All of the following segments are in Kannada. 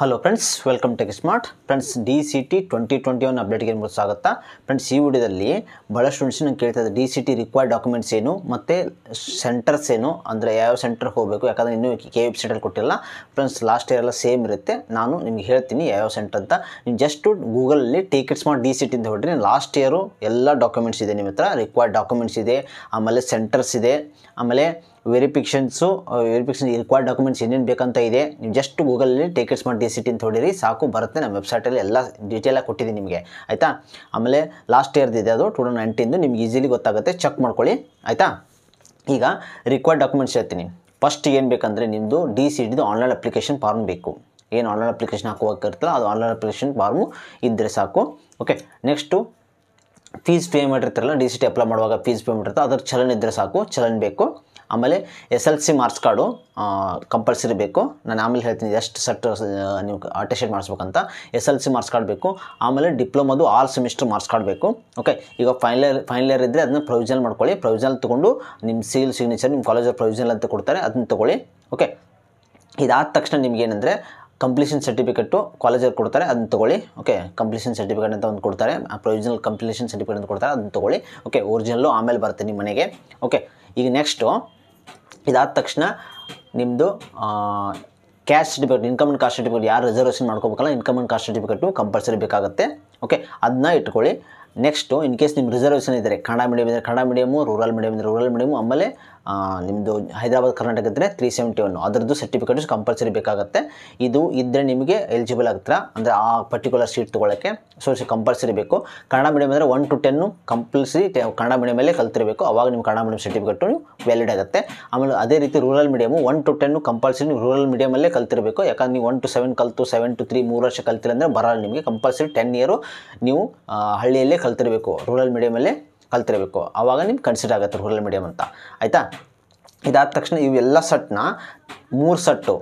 hello friends welcome tech smart friends D C T twenty twenty one ಅಪ್ಡೇಟ್ಗೆ ನಿಮಗೆ ಸ್ವಾಗತ ಫ್ರೆಂಡ್ಸ್ ಈ ವಿಡಿಯೋದಲ್ಲಿ ಭಾಳಷ್ಟು ಫ್ರೆಂಡ್ಸ್ ನಂಗೆ ಕೇಳ್ತಾ D C T required documents ಏನು ಮತ್ತು ಸೆಂಟರ್ಸ್ ಏನು ಅಂದರೆ ಯಾವ ಸೆಂಟರ್ಗೆ ಹೋಗಬೇಕು ಯಾಕಂದರೆ ಇನ್ನೂ ಕೆ ಸೆಂಟರ್ ಕೊಟ್ಟಿಲ್ಲ ಫ್ರೆಂಡ್ಸ್ ಲಾಸ್ಟ್ ಇಯರ್ ಸೇಮ್ ಇರುತ್ತೆ ನಾನು ನಿಮಗೆ ಹೇಳ್ತೀನಿ ಯಾವ ಸೆಂಟರ್ ಅಂತ ನೀವು ಜಸ್ಟು ಗೂಗಲಲ್ಲಿ ಟಿಕೆಟ್ಸ್ ಮಾಡಿ ಡಿ ಸಿ ಟಿ ಅಂತ ಹೊಡ್ರಿ ಲಾಸ್ಟ್ ಇಯರು ಎಲ್ಲ ಡಾಕ್ಯುಮೆಂಟ್ಸ್ ಇದೆ ನಿಮ್ಮ ಹತ್ರ ರಿಕ್ವೈರ್ಡ್ ಡಾಕ್ಯುಮೆಂಟ್ಸ್ ಇದೆ ಆಮೇಲೆ ಸೆಂಟರ್ಸ್ ಇದೆ ಆಮೇಲೆ ವೆರಿಫಿಕೇಷನ್ಸು ವೆರಿಫಿಕೇಷನ್ ರಿಕ್ವೈರ್ಡ್ ಡಾಕ್ಯುಮೆಂಟ್ಸ್ ಏನೇನು ಬೇಕಂತ ಇದೆ ನೀವು ಜಸ್ಟ್ ಗೂಗಲಲ್ಲಿ ಟೇಕೆಟ್ಸ್ ಮಾಡಿ ಡಿ ಸಿ ಟಿ ಅಂತ ಹೊಡಿರಿ ಸಾಕು ಬರುತ್ತೆ ನಮ್ಮ ವೆಬ್ಸೈಟಲ್ಲಿ ಎಲ್ಲ ಡೀಟೇಲಾಗಿ ಕೊಟ್ಟಿದ್ದೀನಿ ನಿಮಗೆ ಆಯಿತಾ ಆಮೇಲೆ ಲಾಸ್ಟ್ ಇಯರ್ದಿದೆ ಅದು ಟೂ ತೌಸಂಡ್ ನೈನ್ಟೀನ್ದು ನಿಮ್ಗೆ ಈಸಿಲಿ ಗೊತ್ತಾಗುತ್ತೆ ಚೆಕ್ ಮಾಡ್ಕೊಳ್ಳಿ ಆಯಿತಾ ಈಗ ರಿಕ್ವೈರ್ಡ್ ಡಾಕ್ಯುಮೆಂಟ್ಸ್ ಹೇಳ್ತೀನಿ ಫಸ್ಟ್ ಏನು ಬೇಕಂದರೆ ನಿಮ್ಮದು ಡಿ ಸಿ ಡಿದು ಆನ್ಲೈನ್ ಅಪ್ಲಿಕೇಶನ್ ಫಾರ್ಮ್ ಬೇಕು ಏನು ಆನ್ಲೈನ್ ಅಪ್ಲಿಕೇಶನ್ ಹಾಕುವಾಗಿರ್ತಲ್ಲ ಅದು ಆನ್ಲೈನ್ ಅಪ್ಲಿಕೇಶನ್ ಫಾರ್ಮು ಇದ್ದರೆ ಸಾಕು ಓಕೆ ನೆಕ್ಸ್ಟು ಫೀಸ್ ಪೇ ಇರ್ತಾರಲ್ಲ ಡಿ ಸಿ ಟಿ ಅಪ್ಲೈ ಮಾಡುವಾಗ ಫೀಸ್ ಪೇ ಇರ್ತದೆ ಅದರ ಚಲನ್ ಇದ್ದರೆ ಸಾಕು ಚಲನ್ ಬೇಕು ಆಮೇಲೆ S L C marks card compulsory ಬೇಕು ನಾನು ಆಮೇಲೆ ಹೇಳ್ತೀನಿ ಎಷ್ಟು ಸೆಟ್ ನೀವು ಅಟೆಸ್ಟೇಟ್ ಮಾಡಿಸ್ಬೇಕಂತ S L C marks card ಬೇಕು ಆಮೇಲೆ ಡಿಪ್ಲೊಮದು ಆಲ್ ಸೆಮಿಸ್ಟರ್ ಮಾರ್ಕ್ಸ್ ಕಾರ್ಡ್ ಬೇಕು ಓಕೆ ಈಗ ಫೈನಲ್ ಇಯರ್ ಫೈನಲ್ ಇಯರ್ ಇದ್ದರೆ ಅದನ್ನ ಪ್ರೊವಿಷನಲ್ ಮಾಡ್ಕೊಳ್ಳಿ ಪ್ರೊವಿಜನಲ್ ತೊಗೊಂಡು ನಿಮ್ಮ ಸೀಲ್ ಸಿಗ್ನೇಚರ್ ನಿಮ್ಮ ಕಾಲೇಜಲ್ಲಿ ಪ್ರೊವಿಷನಲ್ ಅಂತ ಕೊಡ್ತಾರೆ ಅದನ್ನ ತೊಗೊಳ್ಳಿ ಓಕೆ ಇದಾದ ತಕ್ಷಣ ನಿಮಗೇನೆಂದರೆ ಕಂಪ್ಲೀಷನ್ ಸರ್ಟಿಫಿಕೇಟು ಕಾಲೇಜಲ್ಲಿ ಕೊಡ್ತಾರೆ ಅದನ್ನ ತೊಗೊಳ್ಳಿ ಓಕೆ ಕಂಪ್ಲೀಷನ್ ಸರ್ಟಿಫಿಕೇಟ್ ಅಂತ ಒಂದು ಕೊಡ್ತಾರೆ ಆ ಪ್ರೊವಿಷನಲ್ ಕಂಪ್ಲೀಷನ್ ಸರ್ಟಿಫಿಕೇಟ್ ಅಂತ ಕೊಡ್ತಾರೆ ಅದನ್ನು ತೊಗೊಳ್ಳಿ ಓಕೆ ಒರಿಜಿನಲ್ಲು ಆಮೇಲೆ ಬರುತ್ತೆ ನಿಮ್ಮ ಮನೆಗೆ ಓಕೆ ಈಗ ನೆಕ್ಸ್ಟು ಇದಾದ ತಕ್ಷಣ ನಿಮ್ಮದು caste certificate income and caste certificate ಯಾರು ರಿಸರ್ವೇಷನ್ ಮಾಡ್ಕೋಬೇಕಲ್ಲ income and caste certificate compulsory ಬೇಕಾಗುತ್ತೆ ಓಕೆ ಅದನ್ನ ಇಟ್ಕೊಳ್ಳಿ ನೆಕ್ಸ್ಟು ಇನ್ ಕೇಸ್ ನಿಮ್ಮ ರಿಸರ್ವೇಷನ್ ಇದ್ದರೆ ಕನ್ನಡ ಮೀಡಿಯಮ್ ಇದ್ದರೆ ಕನ್ನಡ ಮೀಡಿಯಮು ರೂರಲ್ ಮೀಡಿಯಮ್ ಇದ್ದರೆ ರೂರಲ್ ಮೀಡಿಯಮು ಆಮೇಲೆ ನಿಮ್ಮದು ಹೈದರಾಬಾದ್ ಕರ್ನಾಟಕ ಇದ್ದರೆ ತ್ರೀ ಸೆವೆಂಟಿ ಒನ್ ಅದರದ್ದು ಸರ್ಟಿಫಿಕೇಟ್ಸ್ ಕಂಪಲ್ಸರಿ ಬೇಕಾಗುತ್ತೆ ಇದು ಇದ್ದರೆ ನಿಮಗೆ ಎಲಿಜಿಬಲ್ ಆಗ್ತಾರ ಅಂದರೆ ಆ ಪರ್ಟಿಕ್ಯುಲರ್ ಸೀಟ್ ತೊಗೊಳಕ್ಕೆ ಸೊ ಕಂಪಲ್ಸರಿ ಬೇಕು ಕನ್ನಡ ಮೀಡಿಯಮ್ ಅಂದರೆ one to ten compulsory Kannada ಮೀಡಿಯಮಲ್ಲೇ ಕಲ್ತಿರಬೇಕು ಅವಾಗ ನಿಮ್ಮ ಕನ್ನಡ ಮೀಡಿಯಮ್ ಸರ್ಟಿಫಿಕೇಟು ವ್ಯಾಲಿಡ್ ಆಗುತ್ತೆ ಆಮೇಲೆ ಅದೇ ರೀತಿ rural medium one to ten compulsory ನೀವು ರೂರಲ್ ಮೀಡಿಯಮಲ್ಲೇ ಕಲ್ತಿರಬೇಕು ಯಾಕಂದ್ರೆ ನೀವು ಒನ್ ಟು ಸೆವೆನ್ ಕಲ್ತು ಸೆವೆನ್ ಟು ತ್ರೀ ಮೂರು ವರ್ಷ ಕಲ್ತಿಲ್ಲ ಅಂದರೆ ಬರಲ್ಲ ನಿಮಗೆ ಕಂಪಲ್ಸರಿ ಟೆನ್ ಇಯರು ನೀವು ಹಳ್ಳಿಯಲ್ಲೇ ಕಲ್ತಿರಬೇಕು ರೂರಲ್ ಮೀಡಿಯಮಲ್ಲೇ ಕಲ್ತಿರಬೇಕು ಆವಾಗ ನಿಮ್ಗೆ ಕನ್ಸಿಡರ್ ಆಗುತ್ತೆ ರೂರಲ್ ಮೀಡಿಯಮ್ ಅಂತ ಆಯಿತಾ ಇದಾದ ತಕ್ಷಣ ಇವೆಲ್ಲ ಸೆಟ್ನ ಮೂರು ಸೆಟ್ಟು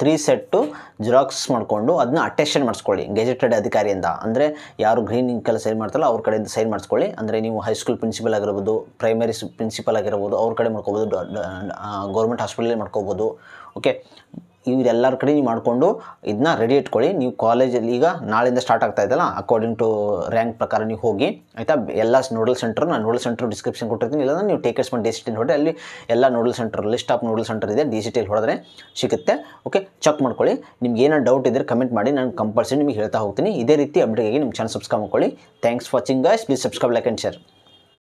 ತ್ರೀ ಸೆಟ್ಟು ಜಿರಾಕ್ಸ್ ಮಾಡಿಕೊಂಡು ಅದನ್ನ ಅಟೆಷನ್ ಮಾಡಿಸ್ಕೊಳ್ಳಿ ಗೆಜೆಟೆಡ್ ಅಧಿಕಾರಿಯಿಂದ ಅಂದರೆ ಯಾರು ಗ್ರೀನ್ ಇಂಕೆಲ್ಲ ಸೈನ್ ಮಾಡ್ತಾರೋ ಅವ್ರ ಕಡೆಯಿಂದ ಸೈನ್ ಮಾಡಿಸ್ಕೊಳ್ಳಿ ಅಂದರೆ ನೀವು ಹೈಸ್ಕೂಲ್ ಪ್ರಿನ್ಸಿಪಲ್ ಆಗಿರ್ಬೋದು ಪ್ರೈಮರಿ ಪ್ರಿನ್ಸಿಪಲ್ ಆಗಿರ್ಬೋದು ಅವ್ರ ಕಡೆ ಮಾಡ್ಕೋಬೋದು ಗೌರ್ಮೆಂಟ್ ಹಾಸ್ಪಿಟಲಲ್ಲಿ ಮಾಡ್ಕೋಬೋದು ಓಕೆ ಇವರೆಲ್ಲರ ಕಡೆ ನೀವು ಮಾಡಿಕೊಂಡು ಇದನ್ನ ರೆಡಿ ಇಟ್ಕೊಳ್ಳಿ ನೀವು ಕಾಲೇಜಲ್ಲಿ ಈಗ ನಾಳೆಯಿಂದ ಸ್ಟಾರ್ಟ್ ಆಗ್ತಾ ಇದೆಯಲ್ಲ ಅಕಾರ್ಡಿಂಗ್ ಟು ರ್ಯಾಂಕ್ ಪ್ರಕಾರ ನೀವು ಹೋಗಿ ಆಯಿತಾ ಎಲ್ಲ ನೂಡಲ್ ಸೆಂಟರ್ ನಾನು ನೋಡಲ್ ಸೆಂಟರ್ ಡಿಸ್ಕ್ರಿಪ್ಷನ್ ಕೊಟ್ಟಿರ್ತೀನಿ ಇಲ್ಲ ನೀವು ಟೇಕರ್ಸ್ ಮಾಡಿ ಡಿ ಹೊಡೆ ಅಲ್ಲಿ ಎಲ್ಲ nodal center list of nodal center ಇದೆ ಡಿ ಹೊಡೆದ್ರೆ ಸಿಗುತ್ತೆ ಓಕೆ ಚೆಕ್ ಮಾಡ್ಕೊಳ್ಳಿ ನಿಮ್ಗೆ ಏನೋ ಡೌಟ್ ಇದ್ದರೆ ಕಮೆಂಟ್ ಮಾಡಿ ನಾನು ಕಂಪಲ್ಸರಿ ನಿಮಗೆ ಹೇಳ್ತಾ ಹೋಗ್ತೀನಿ ಇದೇ ರೀತಿ ಆಗಿ ನಿಮ್ಮ ಚಾನಲ್ ಸಬ್ಸ್ಕ್ರೈಬ್ ಮಾಡ್ಕೊಳ್ಳಿ thanks watching guys please subscribe like and share